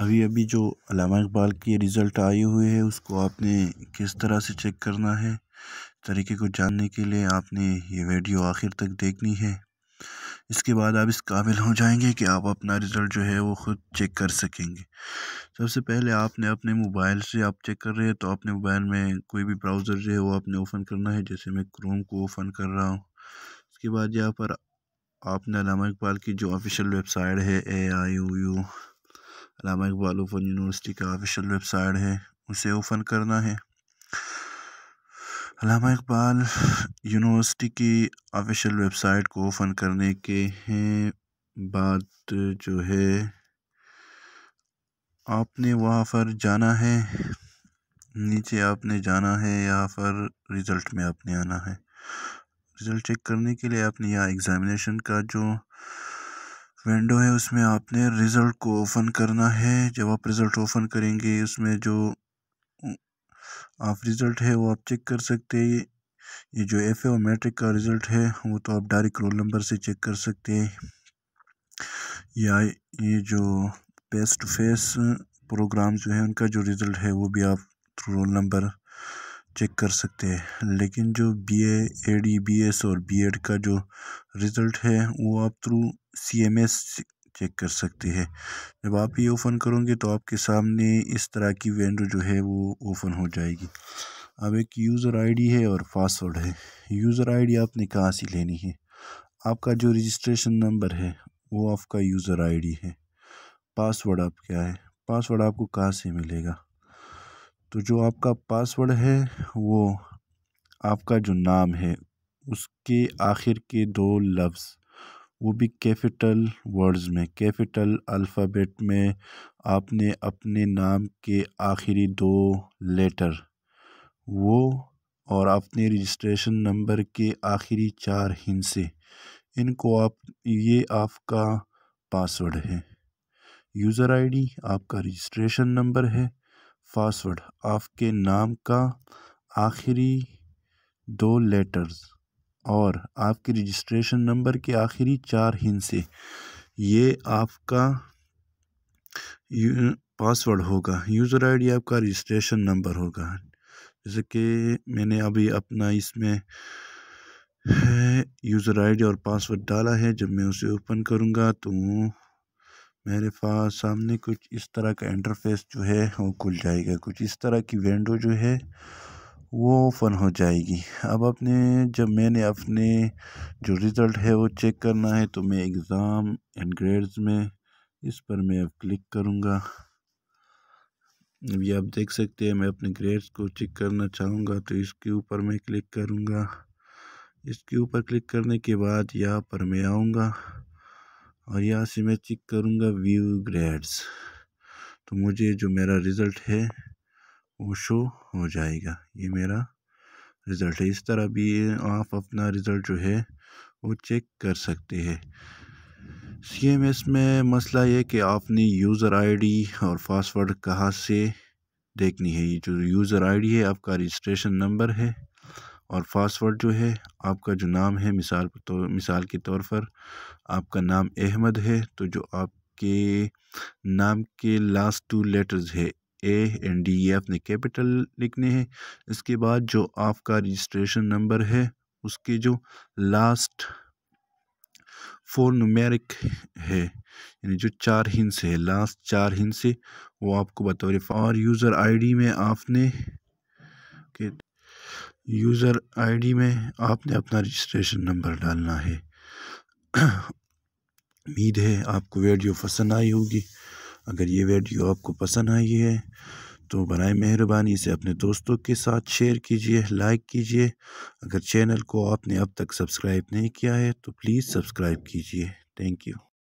अभी अभी जो अलामा इकबाल की रिज़ल्ट आई हुई है उसको आपने किस तरह से चेक करना है तरीके को जानने के लिए आपने ये वीडियो आखिर तक देखनी है इसके बाद आप इस काबिल हो जाएंगे कि आप अपना रिज़ल्ट जो है वो ख़ुद चेक कर सकेंगे सबसे पहले आपने अपने मोबाइल से आप चेक कर रहे हैं तो अपने मोबाइल में कोई भी ब्राउज़र जो है वो आपने ओपन करना है जैसे मैं क्रोम को ओपन कर रहा हूँ उसके बाद यहाँ पर आपने अलामा इकबाल की जो ऑफिशियल वेबसाइट है A I U Allama Iqbal open university का ऑफिशियल वेबसाइट है उसे ओपन करना है अलामा इकबाल यूनिवर्सिटी की ऑफिशियल वेबसाइट को ओपन करने के हैं बाद जो है आपने वहाँ पर जाना है नीचे आपने जाना है यहाँ पर रिज़ल्ट में आपने आना है रिज़ल्ट चेक करने के लिए आपने यहाँ एग्ज़ामिनेशन का जो विंडो है उसमें आपने रिज़ल्ट को ओपन करना है जब आप रिज़ल्ट ओपन करेंगे उसमें जो आप रिज़ल्ट है वो आप चेक कर सकते हैं ये जो एफ ए मैट्रिक का रिज़ल्ट है वो तो आप डायरेक्ट रोल नंबर से चेक कर सकते हैं या ये जो फेस टू फेस प्रोग्राम जो है उनका जो रिज़ल्ट है वो भी आप थ्रू रोल नंबर चेक कर सकते हैं लेकिन जो B A D B S और बी एड का जो रिज़ल्ट है वो आप through C M S check कर सकते हैं जब आप ये ओपन करोगे तो आपके सामने इस तरह की विंडो जो है वो ओपन हो जाएगी अब एक यूज़र आईडी है और पासवर्ड है यूज़र आईडी आपने कहाँ से लेनी है आपका जो रजिस्ट्रेशन नंबर है वो आपका यूज़र डी है पासवर्ड आप क्या है पासवर्ड आपको कहाँ से मिलेगा तो जो आपका पासवर्ड है वो आपका जो नाम है उसके आखिर के दो लफ्ज़ वो भी कैपिटल वर्ड्स में कैपिटल अल्फ़ाबेट में आपने अपने नाम के आखिरी दो लेटर वो और अपने रजिस्ट्रेशन नंबर के आखिरी चार हिंसे इनको आप ये आपका पासवर्ड है यूज़र आईडी आपका रजिस्ट्रेशन नंबर है पासवर्ड आपके नाम का आखिरी दो लेटर्स और आपके रजिस्ट्रेशन नंबर के आखिरी चार हिंसे ये आपका पासवर्ड होगा यूज़र आईडी आपका रजिस्ट्रेशन नंबर होगा जैसे कि मैंने अभी अपना इसमें यूज़र आईडी और पासवर्ड डाला है जब मैं उसे ओपन करूँगा तो मेरे पास सामने कुछ इस तरह का इंटरफेस जो है वो खुल जाएगा कुछ इस तरह की विंडो जो है वो ओपन हो जाएगी अब अपने जब मैंने अपने जो रिज़ल्ट है वो चेक करना है तो मैं एग्ज़ाम एंड ग्रेड्स में इस पर मैं अब क्लिक करूँगा अभी आप देख सकते हैं मैं अपने ग्रेड्स को चेक करना चाहूँगा तो इसके ऊपर मैं क्लिक करूँगा इसके ऊपर क्लिक करने के बाद यहाँ पर मैं आऊँगा और यहाँ से मैं चेक करूँगा व्यू ग्रेड्स तो मुझे जो मेरा रिज़ल्ट है वो शो हो जाएगा ये मेरा रिज़ल्ट है इस तरह भी आप अपना रिज़ल्ट जो है वो चेक कर सकते हैं सी एम एस में मसला ये कि आपने यूज़र आईडी और पासवर्ड कहाँ से देखनी है ये जो यूज़र आईडी है आपका रजिस्ट्रेशन नंबर है और पासवर्ड जो है आपका जो नाम है मिसाल तो मिसाल के तौर पर आपका नाम अहमद है तो जो आपके नाम के लास्ट टू लेटर्स है ए एंड डी ये आपने कैपिटल लिखने हैं इसके बाद जो आपका रजिस्ट्रेशन नंबर है उसके जो लास्ट फोर नुमेरिक है यानी जो चार हिंस है लास्ट चार हिंस है वो आपको बतौर और यूज़र आईडी में आपने के यूज़र आईडी में आपने अपना रजिस्ट्रेशन नंबर डालना है उम्मीद है आपको वीडियो पसंद आई होगी अगर ये वीडियो आपको पसंद आई है तो बरए मेहरबानी इसे अपने दोस्तों के साथ शेयर कीजिए लाइक कीजिए अगर चैनल को आपने अब तक सब्सक्राइब नहीं किया है तो प्लीज़ सब्सक्राइब कीजिए थैंक यू